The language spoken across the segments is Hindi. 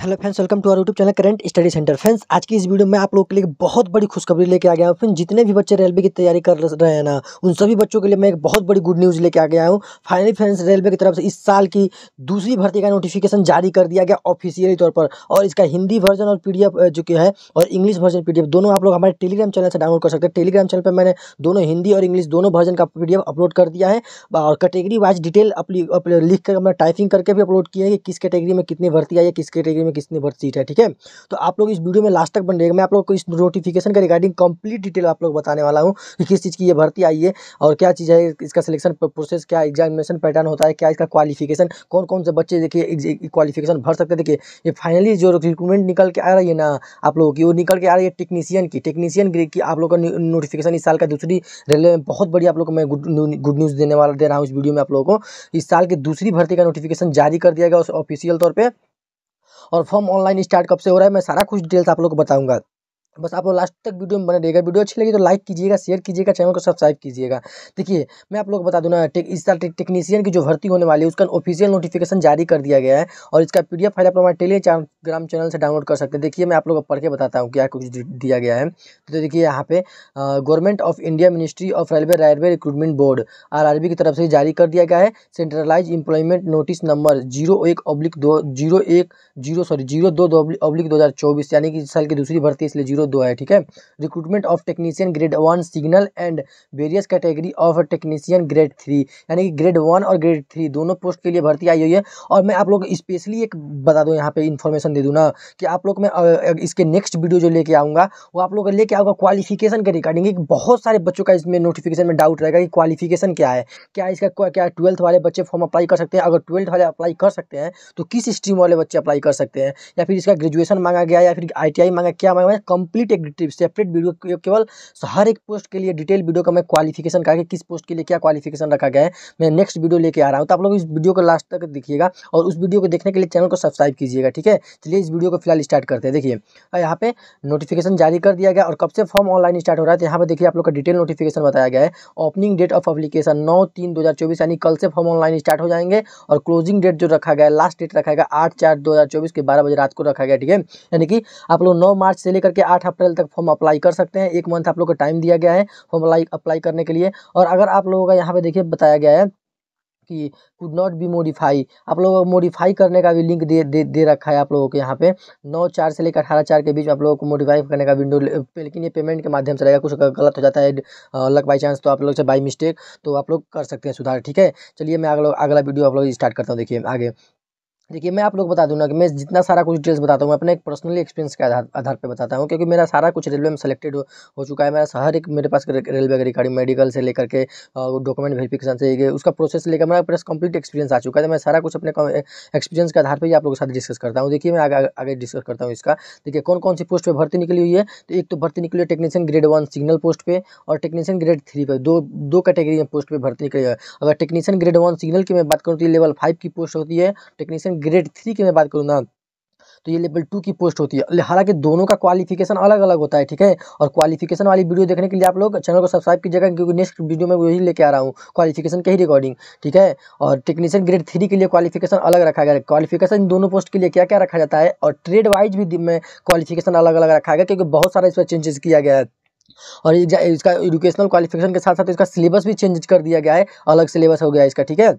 hello friends welcome to our YouTube channel Current Study Centre friends आज की इस वीडियो में आप लोगों के लिए बहुत बड़ी खुशखबरी लेके आ गया हूँ फिर जितने भी बच्चे रेलवे की तैयारी कर रहे हैं ना उन सभी बच्चों के लिए मैं एक बहुत बड़ी गुड न्यूज़ लेके आ गया हूँ फाइनली फ्रेंड्स रेलवे की तरफ से इस साल की दूसरी भर्ती का नोटिफिकेशन जारी कर दिया गया ऑफिशियली तौर पर और इसका हिंदी वर्जन और पी जो कि है और इंग्लिश वर्जन पी दोनों आप लोग हमारे टेलीग्राम चैनल से डाउनलोड कर सकते हैं टेलीग्राम चैनल पर मैंने दोनों हिंदी और इंग्लिश दोनों वर्जन का पी अपलोड कर दिया है और कैटेगरी वाइज डिटेल अपनी लिख कर अपना टाइपिंग करके भी अपलोड किए हैं कि किस कैटेगरी में कितनी भर्ती आई है किस कैटेगरी में कितनी भर सीट है ठीक है तो आप लोग इस वीडियो में लास्ट तक बन रहेगा मैं आप लोग को इस नोटिफिकेशन का रिगार्डिंग कंप्लीट डिटेल आप लोग बताने वाला हूँ कि किस चीज़ की ये भर्ती आई है और क्या चीज़ है इसका सिलेक्शन प्रोसेस क्या एग्जामिनेशन पैटर्न होता है क्या इसका क्वालिफिकेशन कौन कौन से बच्चे देखिए क्वालिफिकेशन भर सकते देखिए ये फाइनली जो रिक्रूटमेंट निकल के आ रही है ना आप लोगों की वो निकल के आ रही है टेक्नीशियन की टेक्नीशियन की आप लोगों का नोटिफिकेशन इस साल का दूसरी रेलवे में बहुत बड़ी आप लोग को मैं गुड न्यूज़ देने वाला दे रहा हूँ इस वीडियो में आप लोगों को इस साल की दूसरी भर्ती का नोटिफिकेशन जारी कर दिया गया उस ऑफिशियल तौर पर और फॉर्म ऑनलाइन स्टार्ट कब से हो रहा है मैं सारा कुछ डिटेल्स आप लोग को बताऊंगा तो बस आप लोग लास्ट तक वीडियो में बने रहिएगा वीडियो अच्छी लगी तो लाइक कीजिएगा शेयर कीजिएगा चैनल को सब्सक्राइब कीजिएगा देखिए मैं आप लोग बता दूँ ना टे, इस साल टे, टेक्नीशियन की जो भर्ती होने वाली है उसका ऑफिशियल नोटिफिकेशन जारी कर दिया गया है और इसका पी फाइल आप लोग हमारे टेलीग्राम चैनल से डाउनलोड कर सकते हैं देखिए मैं आप लोग पढ़ के बताता हूँ क्या कुछ दिया गया है तो देखिए यहाँ पे government of India ministry of railway railway recruitment board R की तरफ से जारी कर दिया गया है centralised employment notice number zero एक दो जीरो एक जीरो सॉरी जीरो दो ऑब्लिक दो हज़ार चौबीस यानी कि इस साल की दूसरी भर्ती इसलिए जीरो दो है ठीक है recruitment of technician grade one signal and various category of technician grade three यानी कि ग्रेड वन और ग्रेड थ्री दोनों पोस्ट के लिए भर्ती आई हुई है और मैं आप लोग स्पेशली एक बता दूँ यहाँ पे इन्फॉर्मेशन दे दूँ ना कि आप लोग मैं इसके नेक्स्ट वीडियो जो लेके आऊँगा वो आप लोग लेके आऊँगा क्वालिफिकेशन के रिगार्डिंग बहुत सारे बच्चों का इसमें नोटिफिकेशन में डाउट रहेगा कि क्वालिफिकेशन क्या है क्या इसका क्या ट्वेल्थ वाले बच्चे फॉर्म अप्लाई कर सकते हैं अगर ट्वेल्थ वाले अप्लाई कर सकते हैं तो किस स्ट्रीम वाले बच्चे अप्लाई कर सकते हैं या फिर इसका ग्रेजुएशन मांगा गया या फिर आई मांगा क्या मांगा कंप कंप्लीट एक सेपरेट वीडियो केवल हर एक पोस्ट के लिए डिटेल वीडियो का मैं क्वालिफिकेशन करके किस पोस्ट के लिए क्या क्वालिफिकेशन रखा गया है मैं नेक्स्ट वीडियो लेके आ रहा हूँ तो आप लोग इस वीडियो को लास्ट तक देखिएगा और उस वीडियो को देखने के लिए चैनल को सब्सक्राइब कीजिएगा ठीक है चलिए इस वीडियो को फिलहाल स्टार्ट करते हैं देखिए यहाँ पे नोटिफिकेशन जारी कर दिया गया और कब से फॉर्म ऑनलाइन स्टार्ट हो रहा है तो यहाँ पर देखिए आप लोग का डिटेल नोटिफिकेशन बताया गया है ओपनिंग डेट ऑफ अपलीकेशन नौ तीन दो यानी कल से फॉर्म ऑनलाइन स्टार्ट हो जाएंगे और क्लोजिंग डेट जो रखा गया लास्ट डेट रखा गया आठ चार दो के बारह बजे रात को रखा गया ठीक है यानी कि आप लोग नौ मार्च से लेकर के आठ अप्रैल तक फॉर्म अप्लाई कर सकते हैं एक मंथ आप लोग का टाइम दिया गया है फॉर्म अप्लाई अप्लाई करने के लिए और अगर आप लोगों का यहाँ पे देखिए बताया गया है कि कुड नॉट बी मोडिफाई आप लोगों को मोडिफाई करने का भी लिंक दे दे, दे रखा है आप लोगों के यहाँ पे नौ चार से लेकर अठारह चार के बीच आप लोगों को मोडिफाई करने का विंडो लेकिन ये पेमेंट के माध्यम से रहेगा कुछ गलत हो जाता है लक बाई चांस तो आप लोग से बाई मिस्टेक तो आप लोग कर सकते हैं सुधार ठीक है चलिए मैं अगला अगला वीडियो आप लोग स्टार्ट करता हूँ देखिए आगे देखिए मैं आप लोग बता दूँगा कि मैं जितना सारा कुछ डिटेल्स बताता हूँ मैं अपने एक पर्सनली एक्सपीरियंस के आधार आधार पर बताता हूँ क्योंकि मेरा सारा कुछ रेलवे में सेलेक्टेड हो, हो चुका है मेरा हर एक मेरे पास रेलवे का रिकॉर्डिंग मेडिकल से लेकर के डॉक्यूमेंट वेरिफिकेशन से उसका प्रोसेस लेकर मेरा पास कंप्लीट एक्सपीरियंस आ चुका है तो मैं सारा कुछ अपने एक्सपीरियंस के आधार पर ही आप लोगों के साथ डिस्कस करता हूँ देखिए मैं आगे आगे डिस्कस करता हूँ इसका देखिए कौन कौन सी पोस्ट पर भर्ती निकली हुई है तो एक तो भर्ती निकली है technician grade one signal post पर और टेक्नीशियन ग्रेड थ्री पर दो दो कैटेगरी में पोस्ट पर भर्ती निकली है अगर टेक्नीशियन ग्रेड वन सिग्नल की मैं बात करूँ तो लेवल फाइव की पोस्ट होती है टेक्नीशियन ग्रेड थ्री की मैं बात करूँ ना तो ये लेवल टू की पोस्ट होती है हालांकि दोनों का क्वालिफिकेशन अलग अलग होता है ठीक है और क्वालिफिकेशन वाली वीडियो देखने के लिए आप लोग चैनल को सब्सक्राइब कीजिएगा क्योंकि नेक्स्ट वीडियो में वही लेके आ रहा हूँ क्वालिफिकेशन के ही रिकॉर्डिंग ठीक है और टेक्नीशियन ग्रेड थ्री के लिए क्वालिफिकेशन अलग रखा गया क्वालिफिकेशन दोनों पोस्ट के लिए क्या क्या रखा जाता है और ट्रेड वाइज भी में क्वालिफिकेशन अलग अलग रखा गया क्योंकि बहुत सारा इस पर चेंजेस किया गया है और इसका एजुकेशनल क्वालिफिकेशन के साथ साथ इसका सिलेबस भी चेंज कर दिया गया है अलग सिलेबस हो गया है इसका ठीक है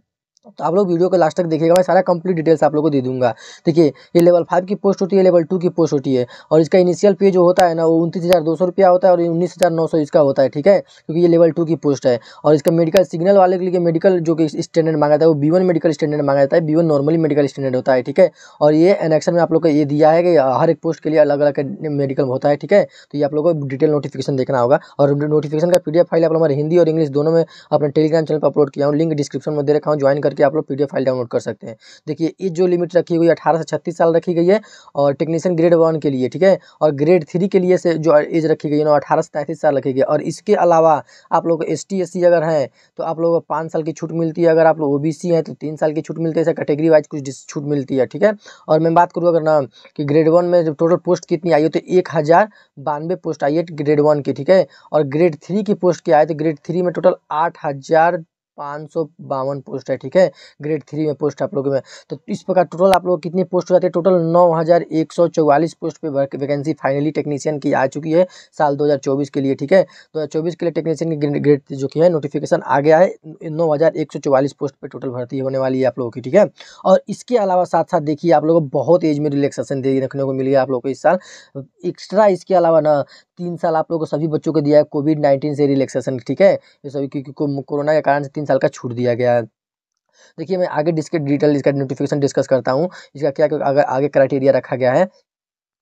तो आप लोग वीडियो को लास्ट तक देखिएगा मैं सारा कंप्लीट डिटेल्स आप लोग को दे दूंगा देखिए ये लेवल फाइव की पोस्ट होती है लेवल टू की पोस्ट होती है और इसका इनिशियल पे जो होता है ना वो उनतीस हज़ार दो सौ रुपया होता है और उन्नीस हज़ार नौ सौ इसका होता है ठीक है क्योंकि ये लेवल टू की पोस्ट है और इसका मेडिकल सिग्नल वाले के लिए मेडिकल जो कि स्टैंडर्ड मांगा जाता है वो बी वन मेडिकल स्टैंडर्ड मांगा जाता है B one normally medical standard होता है ठीक है और ये एनेक्शन में आप लोग को ये दिया है कि हर एक पोस्ट के लिए अलग अलग मेडिकल होता है ठीक है तो ये आप लोग को डिटेल नोटिफिकेशन देखना होगा और नोटिफिकेशन का पी फाइल आप लोग हमारे हिंदी और इंग्लिश दोनों में अपने टेलीग्राम चैनल पर अपलोड किया हूँ लिंक डिस्क्रिप्शन में दे रखा हूँ ज्वाइन करके आप लोग पी फाइल डाउनलोड कर सकते हैं देखिए ये जो लिमिट रखी हुई है अठारह से छत्तीस साल रखी गई है और टेक्नीशियन ग्रेड वन के लिए ठीक है और ग्रेड थ्री के लिए से जो एज रखी गई है ना अठारह से तैंतीस साल रखी गई और इसके अलावा आप लोग एस टी अगर हैं तो आप लोगों को पाँच साल की छूट मिलती है अगर आप लोग ओ हैं तो तीन साल की छूट मिलती है ऐसे कैटेगरी वाइज कुछ छूट मिलती है ठीक है और मैं बात करूँ अगर ना कि ग्रेड वन में जब टोटल पोस्ट कितनी आई है तो एक हज़ार बानवे पोस्ट आई है ग्रेड वन की ठीक है और ग्रेड थ्री की पोस्ट क्या है तो ग्रेड थ्री में टोटल आठ हज़ार पाँच सौ बावन पोस्ट है ठीक है ग्रेड थ्री में पोस्ट आप लोगों में तो इस प्रकार टोटल आप लोग कितनी पोस्ट हो जाती है टोटल नौ हज़ार एक सौ चौवालीस पोस्ट पे वैकेंसी फाइनली टेक्नीशियन की आ चुकी है साल 2024 के लिए ठीक है 2024 के लिए टेक्नीशियन की ग्रेड जो कि है नोटिफिकेशन आ गया है नौ हज़ार एक सौ चौवालीस पोस्ट पर टोटल भर्ती होने वाली है आप लोगों की ठीक है और इसके अलावा साथ साथ देखिए आप लोगों को बहुत एज में रिलेक्सेशन दे रखने को मिली है आप लोग को इस साल एक्स्ट्रा इसके अलावा ना तीन साल आप लोग को सभी बच्चों को दिया है कोविड नाइन्टीन से रिलेक्सेशन ठीक है ये सभी क्योंकि कोरोना के कारण से तीन साल का छूट दिया गया है देखिए मैं आगे इसके डिटेल इसका नोटिफिकेशन डिस्कस करता हूँ इसका क्या अगर आगे क्राइटेरिया रखा गया है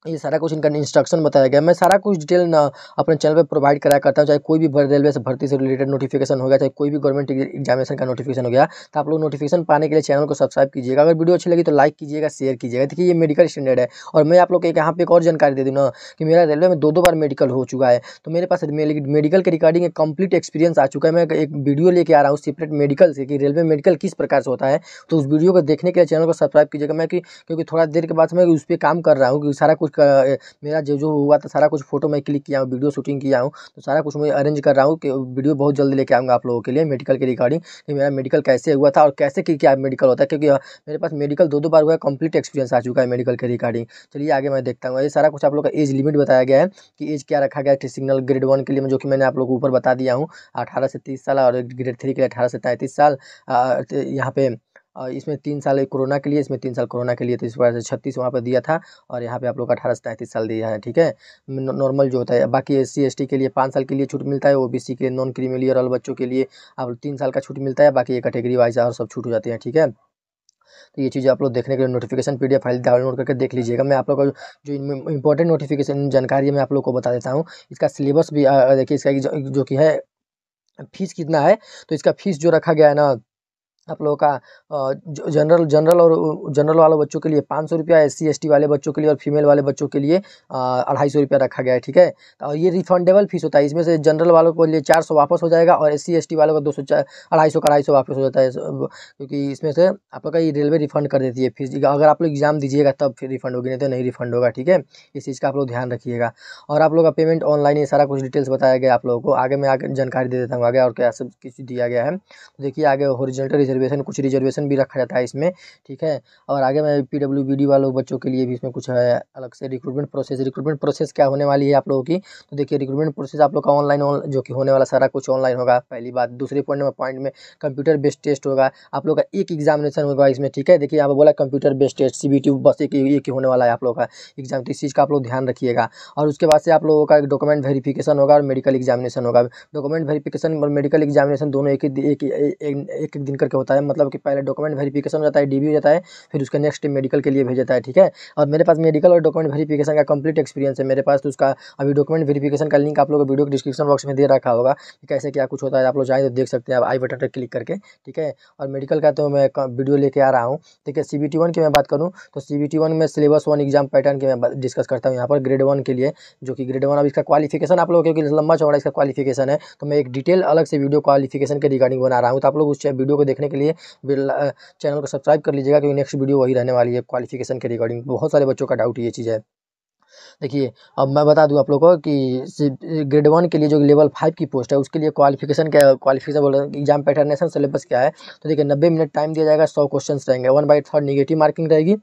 ये सारा कुछ इनका इंस्ट्रक्शन बताया गया मैं सारा कुछ डिटेल ना अपने चैनल पे प्रोवाइड कराया करता हूँ चाहे कोई भी रेलवे से भर्ती से रिलेटेड नोटिफिकेशन हो गया चाहे कोई भी गवर्नमेंट एग्जामिनेशन का नोटिफिकेशन हो गया तो आप लोग नोटिफिकेशन पाने के लिए चैनल को सब्सक्राइब कीजिएगा अगर वीडियो अच्छी लगी तो लाइक कीजिएगा शेयर कीजिएगा देखिए ये मेडिकल स्टैंडर्ड है और मैं आप लोग एक यहाँ पे एक और जानकारी दे दूँ ना कि मेरा रेलवे में दो दो बार मेडिकल हो चुका है तो मेरे पास मेडिकल के रिगार्डिंग एक कंप्लीट एक्सपीरियंस आ चुका है मैं एक वीडियो लेके आ रहा हूँ सेपरेट मेडिकल से कि रेलवे मेडिकल किस प्रकार से होता है तो उस वीडियो को देखने के लिए चैनल को सब्सक्राइब कीजिएगा मैं क्योंकि थोड़ा देर के बाद मैं उस पर काम कर रहा हूँ कि सारा कुछ कुछ कर, मेरा जो जो हुआ था सारा कुछ फ़ोटो मैं क्लिक किया हूँ वीडियो शूटिंग किया हूँ तो सारा कुछ मैं अरेंज कर रहा हूँ कि वीडियो बहुत जल्दी लेके आऊँगा आप लोगों के लिए मेडिकल के रिगार्डिंग कि मेरा मेडिकल कैसे हुआ था और कैसे कि क्या मेडिकल होता है क्योंकि हाँ, मेरे पास मेडिकल दो दो बार हुआ है कंप्लीट एक्सपीरियंस आ चुका है मेडिकल के रिगार्डिंग चलिए आगे मैं देखता हूँ ये सारा कुछ आप लोग का एज लिमिट बताया गया है कि एज क्या रखा गया है सिग्नल ग्रेड वन के लिए जो कि मैंने आप लोग को ऊपर बता दिया हूँ अठारह से तीस साल और ग्रेड थ्री के लिए अठारह से तैंतीस साल यहाँ पे और इसमें तीन साल कोरोना के लिए इसमें तीन साल कोरोना के लिए तो इस वजह से छत्तीस वहाँ पर दिया था और यहाँ पे आप लोग अठारह से तैंतीस साल दिया है ठीक है नॉर्मल जो होता है बाकी एस सी के लिए पाँच साल के लिए छूट मिलता है ओ के लिए नॉन क्रीमिलियर बच्चों के लिए आप तीन साल का छूट मिलता है बाकी ये कैटेगरी वाइज और सब छूट हो जाती है ठीक है तो ये चीज़ आप लोग देखने के लिए नोटिफिकेशन पीडीएफ फाइल डाउनलोड करके देख लीजिएगा मैं आप लोगों को जो इंपॉर्टेंट नोटिफिकेशन जानकारी मैं आप लोग को बता देता हूँ इसका सिलेबस भी देखिए इसका जो, जो कि है फीस कितना है तो इसका फीस जो रखा गया है ना आप लोगों का जनरल जनरल और जनरल वाले बच्चों के लिए पाँच सौ रुपया एस सी वाले बच्चों के लिए और फीमेल वाले बच्चों के लिए अढ़ाई सौ रुपया रखा गया है ठीक है और तो ये रिफंडेबल फीस होता है इसमें से जनरल वालों के लिए चार सौ वापस हो जाएगा और एस सी वालों का दो सौ चार अढ़ाई सौ का अढ़ाई सौ वापस हो जाता है क्योंकि इसमें से आप लोग का ये रेलवे रिफंड कर देती है फीस अगर आप लोग एग्जाम दीजिएगा तब फिर रिफंड होगी नहीं तो नहीं रिफंड होगा ठीक है इस चीज़ का आप लोग ध्यान रखिएगा और आप लोग का पेमेंट ऑनलाइन ये सारा कुछ डिटेल्स बताया गया आप लोगों को आगे मैं आगे जानकारी दे देता हूँ आगे और क्या सब कुछ दिया गया है तो देखिए आगे होरिजेंटल रिजर्वेशन कुछ रिजर्वेशन भी रखा जाता है इसमें ठीक है और आगे मैं पी डब्ल्यू डी वालों बच्चों के लिए भी इसमें कुछ है अलग से रिक्रूटमेंट प्रोसेस रिक्रूटमेंट प्रोसेस क्या होने वाली है आप लोगों की तो देखिए रिक्रूटमेंट प्रोसेस आप लोग का ऑनलाइन जो कि होने वाला सारा कुछ ऑनलाइन होगा पहली बात दूसरे पॉइंट में पॉइंट में कंप्यूटर बेस्ड टेस्ट होगा आप लोग का एक एग्जामिनेशन होगा इसमें ठीक है देखिए आप बोला computer based test C B T बस एक एक होने वाला है आप लोग का एग्जाम तो इस चीज़ का आप लोग ध्यान रखिएगा और उसके बाद से आप लोगों का डॉक्यूमेंट वेरीफिकेशन होगा और मेडिकल एग्जामिनेशन होगा डॉक्यूमेंट वेरिफिकेशन और मेडिकल एग्जामिनेशन दोनों एक एक, एक, एक, दिन करके होता है मतलब कि पहले डॉक्यूमेंट वेरीफिकेशन हो जाता है डी हो जाता है फिर उसके नेक्स्ट मेडिकल के लिए भेजता है ठीक है और मेरे पास मेडिकल और डॉक्यूमेंट वेरीफिकेशन का कंप्लीट एक्सपीरियंस है मेरे पास तो उसका अभी डॉक्यूमेंट वेरीफिकेशन का लिंक आप लोग वीडियो डिस्क्रिप्शन बॉक्स में दे रखा होगा कि कैसे क्या कुछ होता है आप लोग जाए तो देख सकते हैं आई बटन पर क्लिक करके ठीक है और मेडिकल का तो मैं वीडियो लेके आ रहा हूँ ठीक है सी बी की मैं बात करूँ तो सी बी में सिलेबस वन एग्जाम पैटर्न की मैं डिस्कस करता हूँ यहाँ पर ग्रेड वन के लिए जो कि ग्रेड वन अब इसका क्वालिफिकेशन आप लोगों के लंबा चौड़ा इसका क्वालिफिकेशन है तो मैं एक डिटेल अलग से वीडियो क्वालिफिकेशन के रिगार्डिंग बना रहा हूँ तो आप लोग उस वीडियो को देखने के लिए चैनल को सब्सक्राइब कर लीजिएगा क्योंकि नेक्स्ट वीडियो वही रहने वाली है क्वालिफिकेशन के रिगार्डिंग बहुत सारे बच्चों का डाउट ये चीज़ है देखिए अब मैं बता दूं आप लोगों को कि ग्रेड वन के लिए जो लेवल फाइव की पोस्ट है उसके लिए क्वालिफिकेशन क्या क्वालिफिकेशन बोल रहे हैं एग्जाम पैटर्नेशन सिलेबस क्या है तो देखिए नब्बे मिनट टाइम दिया जाएगा सौ क्वेश्चंस रहेंगे one by third negative marking रहेगी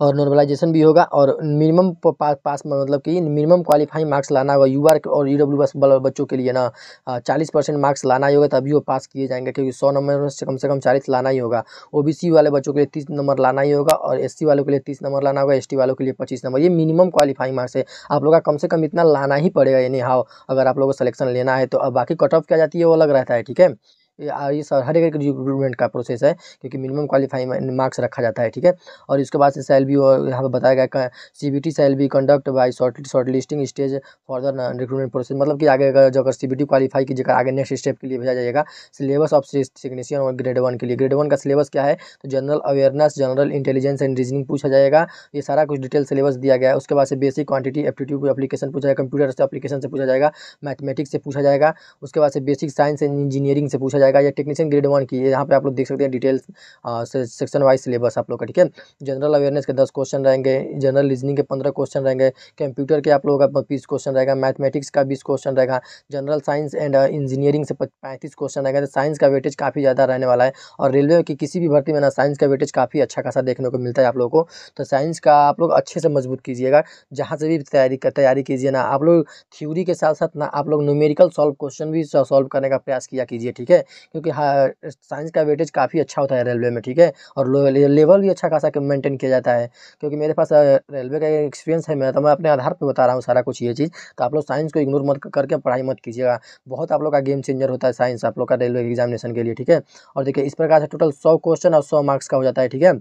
और नॉर्मलाइजेशन भी होगा और मिनिमम पास पास मतलब कि मिनिमम क्वालिफाइंग मार्क्स लाना होगा यू और यू e डब्ल्यू बच्चों के लिए ना चालीस परसेंट मार्क्स लाना ही होगा तभी वो पास किए जाएंगे क्योंकि सौ नंबर में से कम से कम चालीस लाना ही होगा ओ वाले बच्चों के लिए तीस नंबर लाना ही होगा और एस वालों के लिए तीस नंबर लाना होगा एस वालों के लिए पच्चीस नंबर ये मिनिमम क्वालिफाइंग मार्क्स है आप लोग का कम से कम इतना लाना ही पड़ेगा यानी हाव अगर आप लोगों को सलेक्शन लेना है तो अब बाकी कट ऑफ क्या जाती है वो अलग रहता है ठीक है हर एक रिक्रूटमेंट का प्रोसेस है क्योंकि मिनिमम क्वालिफाई मार्क्स रखा जाता है ठीक है और इसके बाद से सेल बी और यहाँ पर बताया गया C B T shall be conduct by short short listing stage further recruitment process मतलब कि आगे अगर जो अगर सी बी टी क्वालिफाई कीजिएगा आगे नेक्स्ट स्टेप के लिए भेजा जाएगा सिलेबस ऑफ टेक्नीशियन और ग्रेड वन के लिए ग्रेड वन का सिलेबस क्या है तो general awareness general intelligence and reasoning पूछा जाएगा ये सारा कुछ डिटेल सिलेबस दिया गया है उसके बाद से बेसिक क्वांटिटी एप्टीट्यूड अपलीकेशन पूछा जाएगा कंप्यूटर से अपलीकेशन से पूछा जाएगा मैथमेटिक्स से पूछा जाएगा उसके बाद से बेसिक साइंस एंड इंजीनियरिंग से पूछा जाएगा जाएगा या टेक्नीशियन ग्रेड वन की यहाँ पे आप लोग देख सकते हैं डिटेल्स सेक्शन वाइज सिलेबस आप लोग का ठीक है जनरल अवेयरनेस के दस क्वेश्चन रहेंगे जनरल रीजनिंग के पंद्रह क्वेश्चन रहेंगे कंप्यूटर के आप लोगों का बीस क्वेश्चन रहेगा मैथमेटिक्स का बीस क्वेश्चन रहेगा जनरल साइंस एंड इंजीनियरिंग से पैंतीस क्वेश्चन रहेगा तो साइंस का वेटेज काफ़ी ज़्यादा रहने वाला है और रेलवे की किसी भी भर्ती में ना साइंस का वेटेज काफ़ी अच्छा खासा देखने को मिलता है आप लोगों को तो साइंस का आप लोग अच्छे से मजबूत कीजिएगा जहाँ से भी तैयारी तैयारी कीजिए ना आप लोग थ्योरी के साथ साथ ना आप लोग न्यूमेरिकल सॉल्व क्वेश्चन भी सॉल्व करने का प्रयास किया कीजिए ठीक है क्योंकि साइंस का वेटेज काफ़ी अच्छा होता है रेलवे में ठीक है और लेवल भी अच्छा खासा मेंटेन किया जाता है क्योंकि मेरे पास रेलवे का एक्सपीरियंस है मैं तो मैं अपने आधार पर बता रहा हूँ सारा कुछ ये चीज़ तो आप लोग साइंस को इग्नोर मत करके पढ़ाई मत कीजिएगा बहुत आप लोग का गेम चेंजर होता है साइंस आप लोग का रेलवे एग्जामिनेशन के लिए ठीक है और देखिए इस प्रकार से टोटल सौ क्वेश्चन और सौ मार्क्स का हो जाता है ठीक है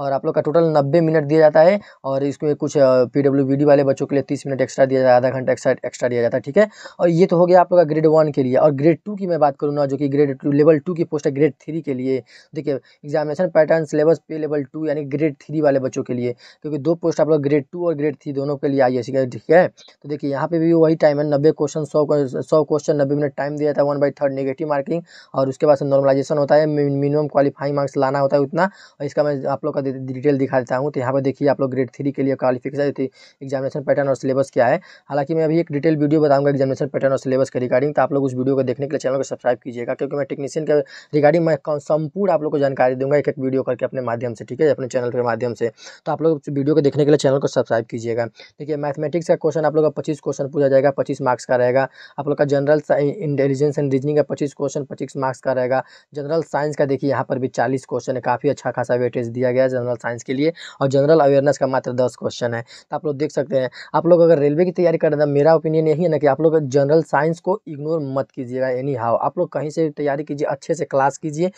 और आप लोग का टोटल नब्बे मिनट दिया जाता है और इसमें कुछ पी डब्ल्यू वाले बच्चों के लिए तीस मिनट एक्स्ट्रा दिया जाता है आधा घंटा एक्स्ट्रा एक्स्ट्रा दिया जाता है ठीक है और ये तो हो गया आप लोग का ग्रेड वन के लिए और ग्रेड टू की मैं बात करूँ ना जो कि ग्रेड टू लेवल टू की पोस्ट है ग्रेड थ्री के लिए देखिए एग्जामिनेशन पैटर्न सिलेबस पे लेवल टू यानी ग्रेड थ्री वाले बच्चों के लिए क्योंकि दो पोस्ट आप लोग ग्रेड टू और ग्रेड थ्री दोनों के लिए आई है ठीक है तो देखिए यहाँ पे भी वही टाइम है नब्बे क्वेश्चन सौ सौ क्वेश्चन नब्बे मिनट टाइम दिया जाता है one by third negative marking और उसके बाद नॉर्मलाइजेशन होता है मिनिमम क्वालिफाइंग मार्क्स लाना होता है उतना और इसका मैं आप लोग का डिटेल दिखा देता हूँ तो यहाँ पर देखिए आप लोग ग्रेड थ्री के लिए क्वालिफिकेशन एग्जामिनेशन पैटर्न और सिलेबस क्या है हालांकि मैं अभी एक डिटेल वीडियो बताऊंगा एग्जामिनेशन पैटर्न और सिलेबस के रिगार्डिंग तो आप लोग उस वीडियो को देखने के लिए चैनल को सब्सक्राइब कीजिएगा क्योंकि मैं टेक्नीशियन के रिगार्डिंग मैं संपूर्ण आप लोग को जानकारी दूंगा एक एक वीडियो करके अपने माध्यम से ठीक है अपने चैनल के माध्यम से तो आप लोग वीडियो को देखने के लिए चैनल को सब्सक्राइब कीजिएगा देखिए मैथमेटिक्स का क्वेश्चन आप लोग का पच्चीस क्वेश्चन पूछा जाएगा पच्चीस मार्क्स का रहेगा आप लोग का जनरल इंटेलिजेंस एंड रीजनिंग का पच्चीस क्वेश्चन पच्चीस मार्क्स का रहेगा जनरल साइंस का देखिए यहाँ पर भी चालीस क्वेश्चन है काफ़ी अच्छा खासा वेटेज दिया गया जनरल साइंस के लिए और जनरल अवेयरनेस का मात्र दस क्वेश्चन है तो आप लोग देख सकते हैं आप लोग अगर रेलवे की तैयारी कर रहे हैं तो मेरा ओपिनियन यही है ना कि आप लोग जनरल साइंस को इग्नोर मत कीजिएगा एनी हाउ आप लोग कहीं से तैयारी कीजिए अच्छे से क्लास कीजिए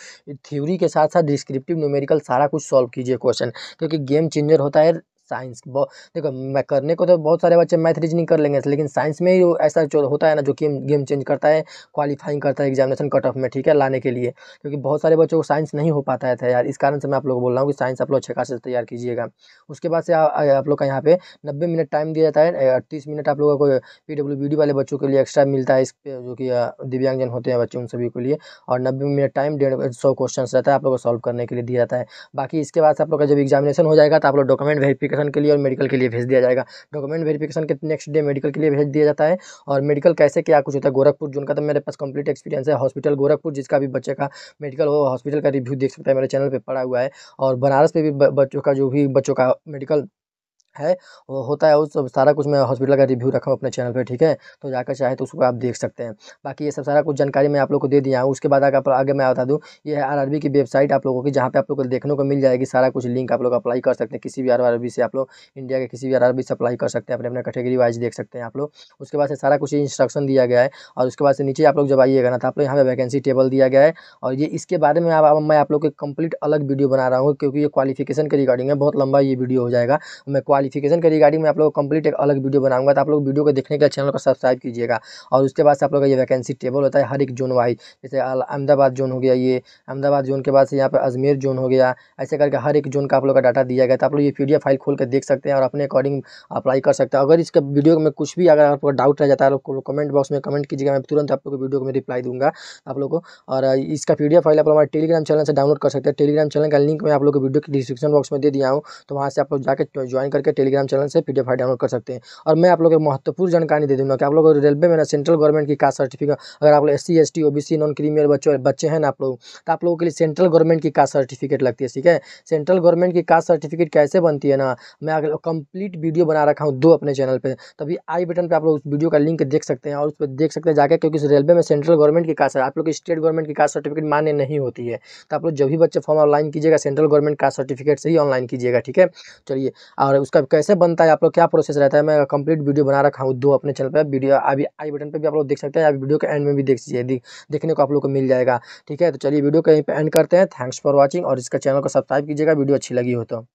थ्योरी के साथ साथ डिस्क्रिप्टिव न्यूमेरिकल सारा कुछ सॉल्व कीजिए क्वेश्चन क्योंकि गेम चेंजर होता है साइंस देखो मैं करने को तो बहुत सारे बच्चे मैथ रीजनिंग कर लेंगे लेकिन साइंस में ही ऐसा जो होता है ना जो कि गेम चेंज करता है क्वालिफाइंग करता है एग्जामिनेशन कट ऑफ में ठीक है लाने के लिए क्योंकि बहुत सारे बच्चों को साइंस नहीं हो पाता है यार इस कारण से मैं आप लोग बोल रहा हूँ कि साइंस आप लोग अच्छे से तैयार कीजिएगा उसके बाद से आप लोग का यहाँ पे नब्बे मिनट टाइम दिया जाता है तीस मिनट आप लोगों को पी डब्ल्यू वाले बच्चों के लिए एक्स्ट्रा मिलता है इस जो कि दिव्यांगजन होते हैं बच्चे उन सभी के लिए और नब्बे मिनट टाइम डेढ़ सौ क्वेश्चन रहता है आप लोग को सॉल्व करने के लिए दिया जाता है बाकी इसके बाद आप लोग का जब एग्जामिनेशन हो जाएगा तो आप लोग डॉक्यूमेंट वेरीफिकेशन वेरिफिकेशन के लिए और मेडिकल के लिए भेज दिया जाएगा डॉक्यूमेंट वेरिफिकेशन के नेक्स्ट डे मेडिकल के लिए भेज दिया जाता है और मेडिकल कैसे क्या कुछ होता है गोरखपुर जिनका तो मेरे पास कंप्लीट एक्सपीरियंस है हॉस्पिटल गोरखपुर जिसका भी बच्चे का मेडिकल हो हॉस्पिटल का रिव्यू देख सकता है मेरे चैनल पर पड़ा हुआ है और बनारस पर भी बच्चों का जो भी बच्चों का मेडिकल है वो होता है उस सारा कुछ मैं हॉस्पिटल का रिव्यू रखा हूँ अपने चैनल पे ठीक है तो जाकर चाहे तो उसको आप देख सकते हैं बाकी ये सब सारा कुछ जानकारी मैं आप लोग को दे दिया हूँ उसके बाद अगर आगे मैं बता दूँ ये है आरआरबी की वेबसाइट आप लोगों की जहाँ पे आप लोग को देखने को मिल जाएगी सारा कुछ लिंक आप लोग अप्लाई कर सकते हैं किसी भी आर से आप लोग इंडिया के किसी भी आर से अप्लाई कर सकते हैं अपने अपने कैटेगरी वाइज देख सकते हैं आप लोग उसके बाद से सारा कुछ इंस्ट्रक्शन दिया गया है और उसके बाद से नीचे आप लोग जब आइएगा ना तो आप लोग यहाँ पर वैकेंसी टेबल दिया गया है और ये इसके बारे में आप मैं आप लोग के कम्प्लीट अलग वीडियो बना रहा हूँ क्योंकि ये क्वालिफिकेशन के रिगार्डिंग है बहुत लंबा ये वीडियो हो जाएगा मैं क्वालिफिकेशन के रिगार्डिंग मैं आप लोग को कंप्लीट एक अलग वीडियो बनाऊंगा तो आप लोग वीडियो को देखने के लिए चैनल को सब्सक्राइब कीजिएगा और उसके बाद से आप लोग का ये वैकेंसी टेबल होता है हर एक जोन वाइज जैसे अहमदाबाद जोन हो गया ये अहमदाबाद जोन के बाद से यहाँ पर अजमेर जोन हो गया ऐसे करके हर एक जोन का आप लोग का डाटा दिया गया तो आप लोग ये पी फाइल खोल कर देख सकते हैं और अपने अकॉर्डिंग अप्लाई कर सकते हैं अगर इसके वीडियो में कुछ भी अगर आपको डाउट रह जाता है आप लोग कमेंट बॉक्स में कमेंट कीजिएगा मैं तुरंत आप लोग को वीडियो को रिप्लाई दूंगा आप लोग को और इसका पी फाइल आप लोग हमारे टेलीग्राम चैनल से डाउनलोड कर सकते हैं टेलीग्राम चैनल का लिंक मैं आप लोग को वीडियो के डिस्क्रिप्शन बॉक्स में दे दिया हूँ तो वहाँ से आप लोग जाकर ज्वाइन करके टेलीग्राम चैनल से पी फाइल डाउनलोड कर सकते हैं और मैं आप लोग को महत्वपूर्ण जानकारी दे दूँगा कि आप लोग रेलवे में ना सेंट्रल गवर्नमेंट की कास्ट सर्टिफिकेट अगर आप लोग S C S T O B C non creamier बच्चों बच्चे हैं ना आप लोग तो आप लोगों के लिए सेंट्रल गवर्नमेंट की कास्ट सर्टिफिकेट लगती है ठीक है सेंट्रल गवर्नमेंट की कास्ट सर्टिफिकेट कैसे बनती है ना मैं अगर कंप्लीट वीडियो बना रखा हूँ दो अपने चैनल पर तभी आई बटन पर आप लोग उस वीडियो का लिंक देख सकते हैं और उस पर देख सकते हैं जाकर क्योंकि रेलवे में सेंट्रल गवर्नमेंट की कास्ट आप लोग स्टेट गवर्नमेंट की कास्ट सर्टिफिकेट मान्य नहीं होती है तो आप लोग जब भी बच्चे फॉर्म ऑनलाइन कीजिएगा सेंट्रल गवर्नमेंट कास्ट सर्टिफिकेट से ही ऑनलाइन कीजिएगा ठीक है चलिए और उसका सब मतलब कैसे बनता है आप लोग क्या प्रोसेस रहता है मैं कंप्लीट वीडियो बना रखा हूँ दो अपने चैनल पर वीडियो अभी आई बटन पर भी आप लोग देख सकते हैं अभी वीडियो के एंड में भी देख दीजिए देखने को आप लोग को मिल जाएगा ठीक है तो चलिए वीडियो को यहीं पर एंड करते हैं थैंक्स फॉर वॉचिंग और इसका चैनल को सब्सक्राइब कीजिएगा वीडियो अच्छी लगी हो तो